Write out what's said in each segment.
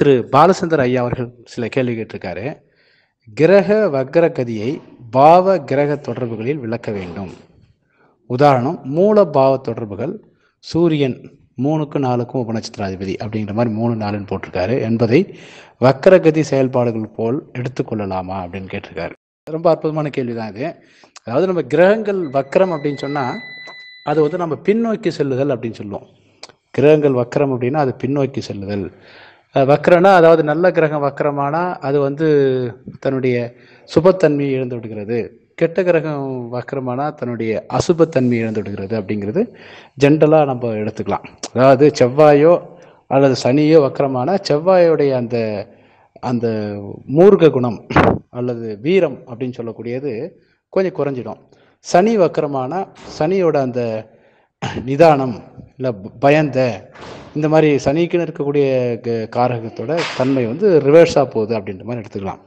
திரு பாலச்சந்தர் ஐயா அவர்கள் சில கேள்வி கேட்டிருக்காரு கிரக வக்ர கதியை பாவ கிரக தொடர்புகளில் விளக்க வேண்டும் உதாரணம் மூல பாவ தொடர்புகள் சூரியன் மூணுக்கு நாலுக்கும் உபநட்சத்திராதிபதி அப்படிங்கிற மாதிரி மூணு நாலுன்னு போட்டிருக்காரு என்பதை வக்கரகதி செயல்பாடுகள் போல் எடுத்துக்கொள்ளலாமா அப்படின்னு கேட்டிருக்காரு ரொம்ப அற்புதமான கேள்வி தான் இது அதாவது நம்ம கிரகங்கள் வக்கரம் அப்படின்னு சொன்னால் அது வந்து நம்ம பின்னோக்கி செல்லுதல் அப்படின்னு சொல்லுவோம் கிரகங்கள் வக்கரம் அப்படின்னா அது பின்னோக்கி செல்லுதல் வக்கரனா அதாவது நல்ல கிரகம் வக்கரமானா அது வந்து தன்னுடைய சுபத்தன்மையை இழந்து விடுகிறது கெட்ட கிரகம் வக்கரமானா தன்னுடைய அசுபத்தன்மை இழந்து விடுகிறது அப்படிங்கிறது ஜென்ரலாக நம்ம எடுத்துக்கலாம் அதாவது செவ்வாயோ அல்லது சனியோ வக்கரமான செவ்வாயோடைய அந்த அந்த மூர்க்க குணம் அல்லது வீரம் அப்படின்னு சொல்லக்கூடியது கொஞ்சம் குறைஞ்சிடும் சனி வக்கரமான சனியோட அந்த நிதானம் இல்லை பயந்த இந்த மாதிரி சனிக்குன்னு இருக்கக்கூடிய காரகத்தோட தன்மை வந்து ரிவர்ஸாக போகுது அப்படின்ற மாதிரி எடுத்துக்கலாம்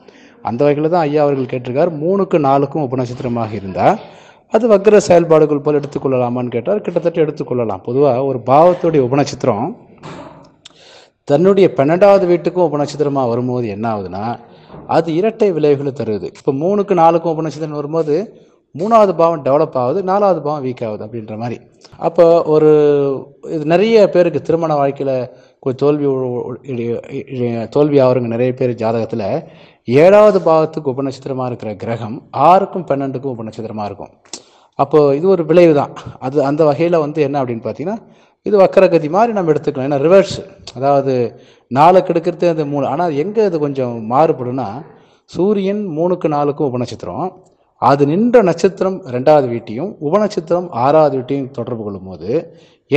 அந்த வகையில் தான் ஐயா அவர்கள் கேட்டிருக்கார் மூணுக்கு நாலுக்கும் உபநட்சத்திரமாக இருந்தால் அது வக்கர செயல்பாடுகள் போல் எடுத்துக்கொள்ளலாமான்னு கேட்டால் கிட்டத்தட்ட எடுத்துக்கொள்ளலாம் பொதுவாக ஒரு பாவத்துடைய உபநட்சத்திரம் தன்னுடைய பன்னெண்டாவது வீட்டுக்கும் உபநட்சத்திரமாக வரும்போது என்ன ஆகுதுன்னா அது இரட்டை விளைவுகளை தருது இப்போ மூணுக்கு நாலுக்கும் உபநட்சத்திரம் வரும்போது மூணாவது பாவம் டெவலப் ஆகுது நாலாவது பாவம் வீக் ஆகுது அப்படின்ற மாதிரி அப்போ ஒரு இது நிறைய பேருக்கு திருமண வாழ்க்கையில் தோல்வி தோல்வி ஆகிறவங்க நிறைய பேர் ஜாதகத்தில் ஏழாவது பாவத்துக்கு உபநட்சத்திரமாக இருக்கிற கிரகம் ஆறுக்கும் பன்னெண்டுக்கும் உபநட்சத்திரமாக இருக்கும் அப்போது இது ஒரு விளைவு தான் அது அந்த வகையில் வந்து என்ன அப்படின்னு பார்த்தீங்கன்னா இது வக்கரகதி மாதிரி நம்ம எடுத்துக்கலாம் ஏன்னா ரிவர்ஸ் அதாவது நாலு கெடுக்கிறது அந்த மூணு ஆனால் எங்கே அது கொஞ்சம் மாறுபடும்னா சூரியன் மூணுக்கு நாலுக்கும் உபநட்சத்திரம் அது நின்ற நட்சத்திரம் ரெண்டாவது வீட்டையும் உபநட்சத்திரம் ஆறாவது வீட்டையும் தொடர்பு கொள்ளும்போது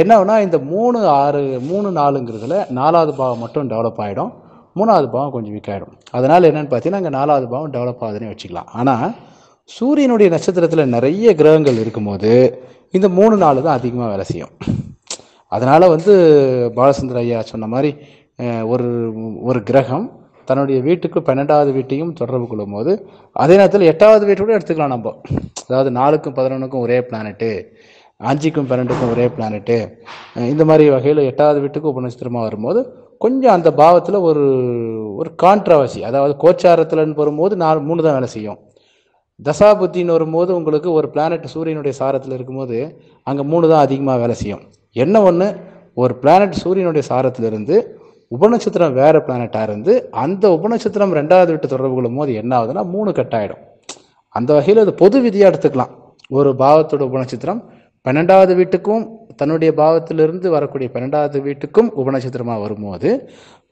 என்னன்னா இந்த மூணு ஆறு மூணு நாலுங்கிறதுல நாலாவது பாவம் மட்டும் டெவலப் ஆகிடும் மூணாவது பாவம் கொஞ்சம் வீக் ஆகிடும் அதனால் என்னென்னு பார்த்தீங்கன்னா அங்கே நாலாவது பாவம் டெவலப் ஆகுதுன்னு வச்சுக்கலாம் ஆனால் சூரியனுடைய நட்சத்திரத்தில் நிறைய கிரகங்கள் இருக்கும்போது இந்த மூணு நாள் தான் அதிகமாக வேலை செய்யும் அதனால் வந்து பாலச்சந்திர ஐயா சொன்ன மாதிரி ஒரு ஒரு கிரகம் தன்னுடைய வீட்டுக்கு பன்னெண்டாவது வீட்டையும் தொடர்பு கொள்ளும் போது அதே நேரத்தில் எட்டாவது வீட்டு கூட எடுத்துக்கலாம் நம்ம அதாவது நாலுக்கும் பதினொன்றுக்கும் ஒரே பிளானெட்டு அஞ்சுக்கும் பன்னெண்டுக்கும் ஒரே பிளானெட்டு இந்த மாதிரி வகையில் எட்டாவது வீட்டுக்கு உபநட்சத்திரமாக வரும்போது கொஞ்சம் அந்த பாவத்தில் ஒரு ஒரு கான்ட்ரவர்சி அதாவது கோச்சாரத்தில்னு வரும்போது நாலு மூணு தான் வேலை செய்யும் தசா புத்தின்னு வரும்போது உங்களுக்கு ஒரு பிளானெட் சூரியனுடைய சாரத்தில் இருக்கும்போது அங்கே மூணு தான் அதிகமாக வேலை செய்யும் என்ன ஒன்று ஒரு பிளானட் சூரியனுடைய சாரத்திலிருந்து உபநட்சத்திரம் வேறு பிளானட்டாக இருந்து அந்த உபநட்சத்திரம் ரெண்டாவது வீட்டு தொடர்பு கொள்ளும் போது என்ன ஆகுதுன்னா மூணு கட் ஆகிடும் அந்த வகையில் அது பொது விதியாக எடுத்துக்கலாம் ஒரு பாவத்தோட உபநட்சத்திரம் பன்னெண்டாவது வீட்டுக்கும் தன்னுடைய பாவத்திலிருந்து வரக்கூடிய பன்னெண்டாவது வீட்டுக்கும் உபநட்சத்திரமாக வரும்போது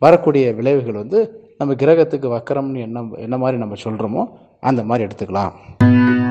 வரக்கூடிய விளைவுகள் வந்து நம்ம கிரகத்துக்கு வக்கரம்னு என்ன என்ன மாதிரி நம்ம சொல்கிறோமோ அந்த மாதிரி எடுத்துக்கலாம்